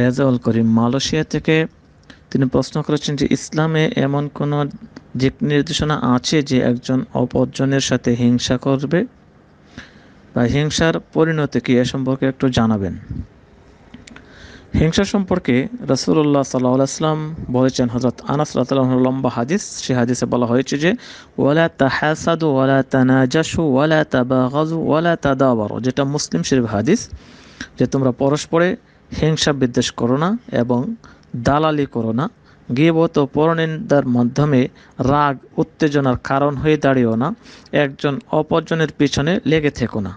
রেজাউল করিম Malaysia থেকে তিনি প্রশ্ন করেছেন যে ইসলামে এমন কোনো দিক নির্দেশনা আছে যে একজন অপরজনের সাথে হিংসা করবে বা হিংসার পরিণতি কি এ সম্পর্কে একটু জানাবেন হিংসা সম্পর্কে রসুল্লাহ সাল্লাম বলেছেন হজরত আনাস রাতাল্লাহ লম্বা হাদিস সে হাদিসে বলা হয়েছে যে ওয়ালা তাহাসাদু ওয়ালা তানাজাসু ওয়ালা তাবাগাজু ওয়ালা তাদাওয়ারু যেটা মুসলিম শরীফ হাদিস যে তোমরা পরস্পরে হিংসা বিদ্বেষ করো না এবং দালালি করো না গিবত পরনিন্দার মাধ্যমে রাগ উত্তেজনার কারণ হয়ে দাঁড়িয়েও না একজন অপরজনের পিছনে লেগে থেকো না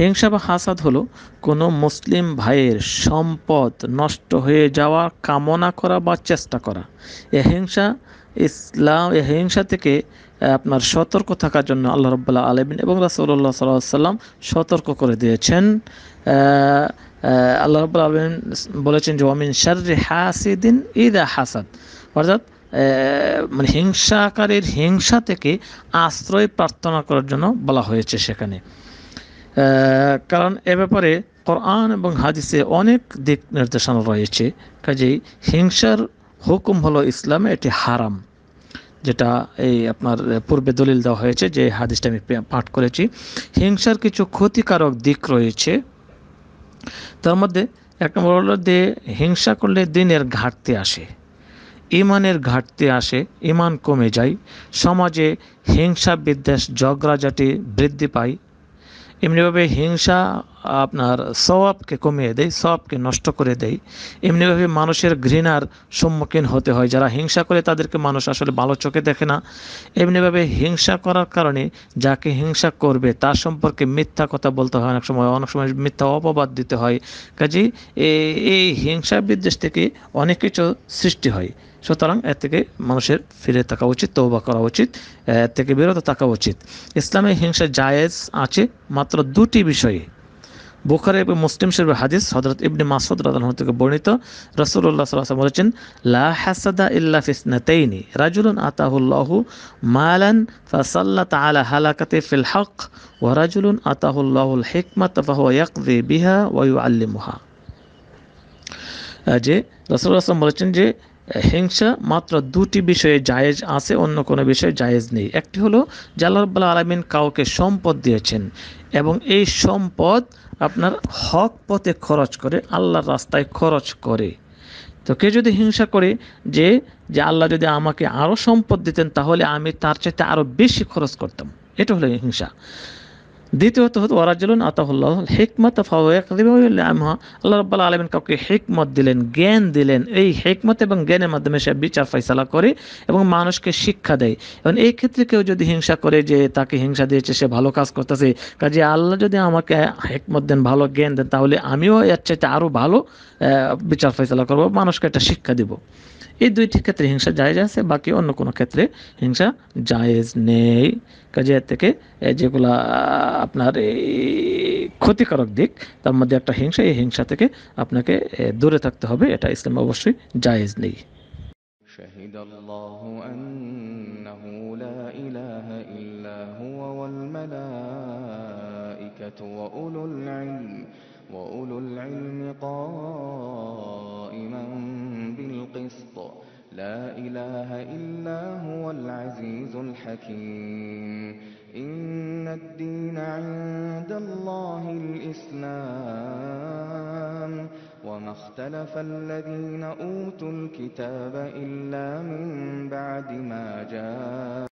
হিংসা বা হাসাদ হলো কোনো মুসলিম ভাইয়ের সম্পদ নষ্ট হয়ে যাওয়া কামনা করা বা চেষ্টা করা এ হিংসা ইসলাম এ হিংসা থেকে আপনার সতর্ক থাকার জন্য আল্লাহ রব্বুল্লাহ আলমিন এবং রাসৌল্লা সাল্লাম সতর্ক করে দিয়েছেন আল্লাহ আলমিন বলেছেন যে অমিন শারি হাসিদিন ঈদ হাসাদ অর্থাৎ মানে হিংসাকারীর হিংসা থেকে আশ্রয় প্রার্থনা করার জন্য বলা হয়েছে সেখানে কারণ এ ব্যাপারে কোরআন এবং হাদিসে অনেক দিক নির্দেশনা রয়েছে কাজেই হিংসার হুকুম হলো ইসলামে এটি হারাম যেটা এই আপনার পূর্বে দলিল দেওয়া হয়েছে যে হাদিসটা আমি পাঠ করেছি হিংসার কিছু ক্ষতিকারক দিক রয়েছে তার মধ্যে এক নম্বর হলো যে হিংসা করলে দিনের ঘাটতি আসে ইমানের ঘাটতি আসে ইমান কমে যায় সমাজে হিংসা বিদ্বেষ জগরাজাটি বৃদ্ধি পায় এমনিভাবে হিংসা আপনার সবকে কমিয়ে দেয় সবকে নষ্ট করে দেয় এমনিভাবে মানুষের ঘৃণার সম্মুখীন হতে হয় যারা হিংসা করে তাদেরকে মানুষ আসলে ভালো চোখে দেখে না এমনিভাবে হিংসা করার কারণে যাকে হিংসা করবে তার সম্পর্কে মিথ্যা কথা বলতে হয় অনেক সময় অনেক সময় মিথ্যা অপবাদ দিতে হয় কাজেই এই হিংসা বিদ্বেষ থেকে অনেক কিছু সৃষ্টি হয় সুতরাং এর থেকে মানুষের ফিরে থাকা উচিত তৌবা করা উচিত এর থেকে বিরত থাকা উচিত ইসলামে হিংসা জায়েজ আছে মাত্র দুটি বিষয়ে বোখারে এবং মুসলিম শরীফের হাদিস হজরত ইবনে মাসুদ রাদান থেকে বর্ণিত রসুল্লাহ সাল্লাম বলেছেন লা হাসাদা ইল্লা ফিসনাতাইনি রাজুলুন আতাহুল্লাহু মালান ফাসাল্লাত আলা হালাকাতে ফিল হক ওয়া রাজুলুন আতাহুল্লাহুল হিকমাত ফাহুয়া ইয়াকদি বিহা ওয়া ইউআল্লিমুহা যে রাসূলুল্লাহ সাল্লাল্লাহু আলাইহি বলেছেন যে হিংসা মাত্র দুটি বিষয়ে জায়েজ আছে অন্য কোনো বিষয়ে জায়েজ নেই একটি হলো জালারবাল আলমিন কাউকে সম্পদ দিয়েছেন এবং এই সম্পদ আপনার হক পথে খরচ করে আল্লাহর রাস্তায় খরচ করে তো কে যদি হিংসা করে যে যে আল্লাহ যদি আমাকে আরও সম্পদ দিতেন তাহলে আমি তার চাইতে আরও বেশি খরচ করতাম এটা হলো হিংসা দ্বিতীয়ত হতো ওয়ারাজুলুন আতাহুল্লাহ হেকমত আমহা আল্লাহ রব্বাল আলমিন কাউকে হেকমত দিলেন জ্ঞান দিলেন এই হেকমত এবং জ্ঞানের মাধ্যমে সে বিচার ফাইসালা করে এবং মানুষকে শিক্ষা দেয় এবং এই ক্ষেত্রে কেউ যদি হিংসা করে যে তাকে হিংসা দিয়েছে সে ভালো কাজ করতেছে কাজে আল্লাহ যদি আমাকে হেকমত দেন ভালো জ্ঞান দেন তাহলে আমিও এর চাইতে আরও ভালো বিচার ফয়সালা করবো মানুষকে একটা শিক্ষা দিব এই দুইটি ক্ষেত্রে হিংসা জায়েজ আছে বাকি অন্য কোনো ক্ষেত্রে হিংসা জায়েজ নেই কাজে এর থেকে যেগুলা আপনার ক্ষতিকারক দিক তার মধ্যে একটা হিংসা এই হিংসা থেকে আপনাকে দূরে থাকতে হবে এটা ইসলাম অবশ্যই জায়েজ নেই شهد الله أنه لا إله إلا هو والملائكة وأولو العلم وأولو العلم قائما الْقِسْطِ لا إله إلا هو العزيز الحكيم إن الدين عند الله الإسلام وما اختلف الذين أوتوا الكتاب إلا من بعد ما جاءوا